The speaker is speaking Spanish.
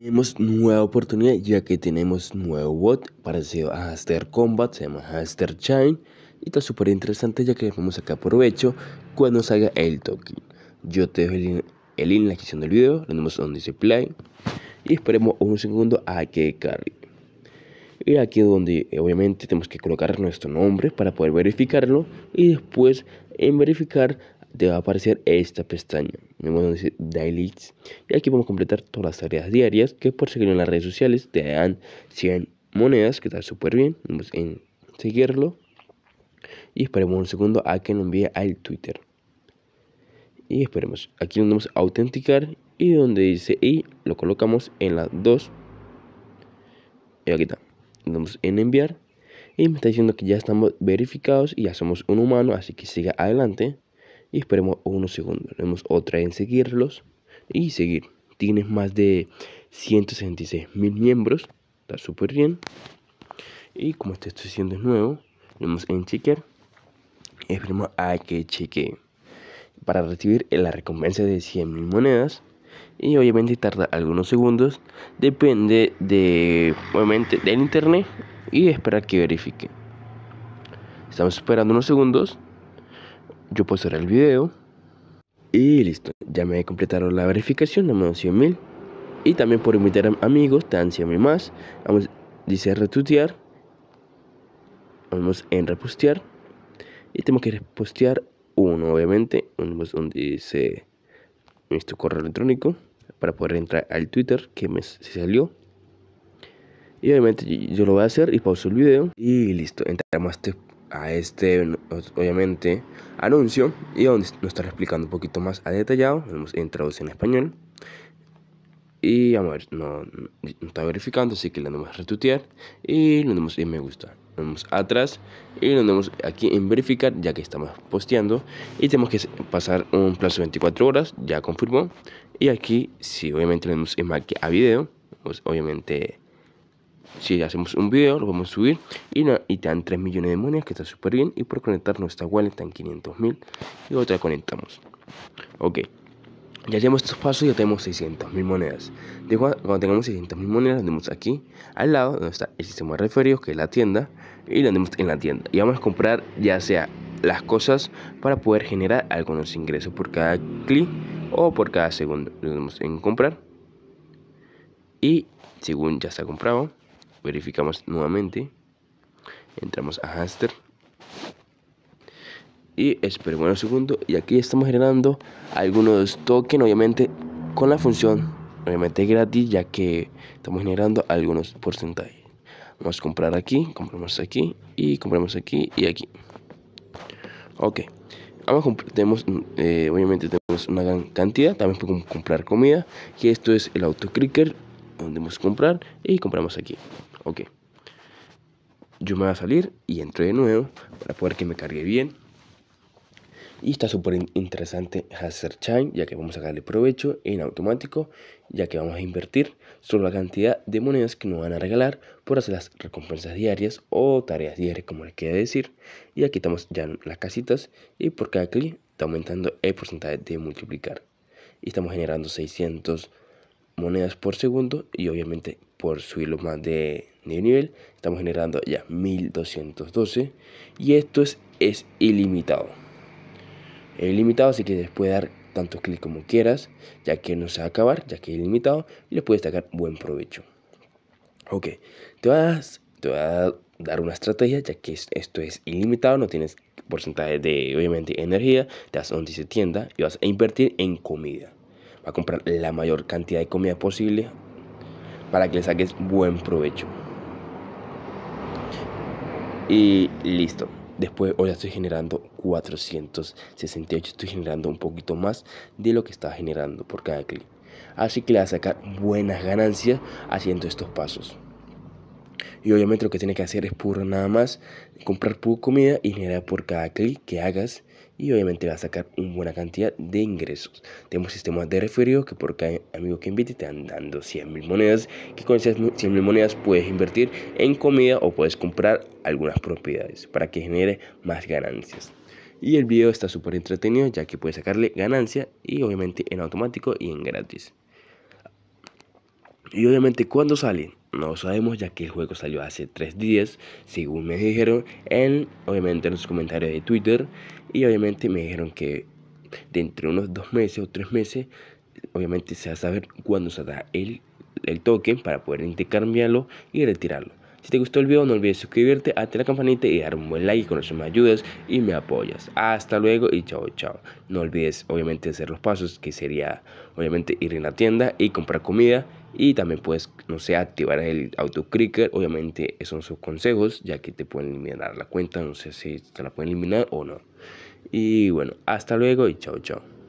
Tenemos nueva oportunidad ya que tenemos nuevo bot parecido a Aster Combat, se llama Aster Chain y está súper interesante ya que vamos acá provecho cuando salga el token. Yo te dejo el link, en la descripción del video, le tenemos donde dice play y esperemos un segundo a que cargue. Y aquí es donde obviamente tenemos que colocar nuestro nombre para poder verificarlo y después en verificar te va a aparecer esta pestaña. donde dice Daily Y aquí vamos a completar todas las tareas diarias que por seguir en las redes sociales te dan 100 monedas, que está súper bien. Vamos en seguirlo. Y esperemos un segundo a que nos envíe al Twitter. Y esperemos. Aquí nos vamos autenticar y donde dice y lo colocamos en las 2. Y aquí está. Damos en enviar. Y me está diciendo que ya estamos verificados y ya somos un humano, así que siga adelante y esperemos unos segundos. damos otra en seguirlos y seguir. Tienes más de 166 mil miembros, está súper bien. Y como te este estoy haciendo es nuevo, damos en chequear. Esperemos a que cheque para recibir la recompensa de 100 mil monedas. Y obviamente tarda algunos segundos, depende de obviamente del internet y esperar que verifique. Estamos esperando unos segundos yo hacer el video. Y listo, ya me completaron la verificación, no me dan 100 mil. Y también por invitar a amigos, te dan más. Vamos, dice retuitear. Vamos en repostear. Y tenemos que repostear uno, obviamente. Vamos pues, donde dice nuestro correo electrónico para poder entrar al Twitter que me salió. Y obviamente yo lo voy a hacer y pauso el video. Y listo, entramos a este a este, obviamente, anuncio y donde nos está explicando un poquito más a detallado en traducción en español. Y vamos a ver, no, está verificando, así que le damos retuitear y le damos en me gusta. Le damos atrás y le damos aquí en verificar, ya que estamos posteando. Y tenemos que pasar un plazo de 24 horas, ya confirmó. Y aquí, si obviamente le damos en marque a video, pues obviamente si hacemos un video, lo vamos a subir y, no, te dan 3 millones de monedas, que está súper bien. Y por conectar nuestra wallet están 500 mil y otra conectamos. Ok. Ya hacemos estos pasos y ya tenemos 600 mil monedas. De cuando tengamos 600 mil monedas, lo tenemos aquí al lado donde está el sistema de referidos, que es la tienda, y lo tenemos en la tienda. Y vamos a comprar ya sea las cosas para poder generar algunos ingresos por cada clic o por cada segundo. Lo damos en comprar y según ya está comprado, verificamos nuevamente entramos a hamster y esperamos un segundo y aquí estamos generando algunos tokens obviamente con la función obviamente gratis ya que estamos generando algunos porcentajes vamos a comprar aquí compramos aquí y compramos aquí y aquí ok tenemos eh, obviamente tenemos una gran cantidad también podemos comprar comida y esto es el auto clicker donde vamos a comprar y compramos aquí Ok. Yo me voy a salir y entro de nuevo para poder que me cargue bien. Y está súper interesante hacer Chain, ya que vamos a darle provecho en automático, ya que vamos a invertir Solo la cantidad de monedas que nos van a regalar por hacer las recompensas diarias o tareas diarias, como les quiera decir. Y aquí estamos ya en las casitas y por cada clic está aumentando el porcentaje de multiplicar. Y estamos generando 600 monedas por segundo y obviamente por subirlo más de nivel. Estamos generando ya 1212 y esto es, es ilimitado. Es ilimitado, así que les puede dar tantos clics como quieras, ya que no se va a acabar, ya que es ilimitado y le puedes sacar buen provecho. Ok, te vas, te a dar una estrategia, ya que esto es ilimitado, no tienes porcentaje de, obviamente, energía, te das a dice tienda y vas a invertir en comida. Va a comprar la mayor cantidad de comida posible para que le saques buen provecho. Y listo. Después, hoy ya estoy generando 468. Estoy generando un poquito más de lo que estaba generando por cada clic. Así que le vas a sacar buenas ganancias haciendo estos pasos. Y obviamente lo que tienes que hacer es por nada más comprar comida y generar por cada clic que hagas. Y obviamente va a sacar una buena cantidad de ingresos. Tenemos sistemas de referidos que por cada amigo que invite te van dando 100 mil monedas. Que con esas 100 mil monedas puedes invertir en comida o puedes comprar algunas propiedades para que genere más ganancias. Y el video está súper entretenido ya que puedes sacarle ganancia y obviamente en automático y en gratis. Y obviamente cuando sale no sabemos ya que el juego salió hace 3 días, según me dijeron en, obviamente en los comentarios de Twitter y obviamente me dijeron que dentro de unos 2 meses o 3 meses obviamente se va a saber cuándo se da el, el token para poder intercambiarlo y retirarlo. Si te gustó el video no olvides suscribirte, hazte la campanita y dar un buen like, con eso me ayudas y me apoyas. Hasta luego y chao chao. No olvides obviamente hacer los pasos que sería obviamente ir en la tienda y comprar comida y también puedes, no sé, activar el auto autoclicker. Obviamente esos son sus consejos ya que te pueden eliminar la cuenta, no sé si te la pueden eliminar o no. Y bueno, hasta luego y chao chao.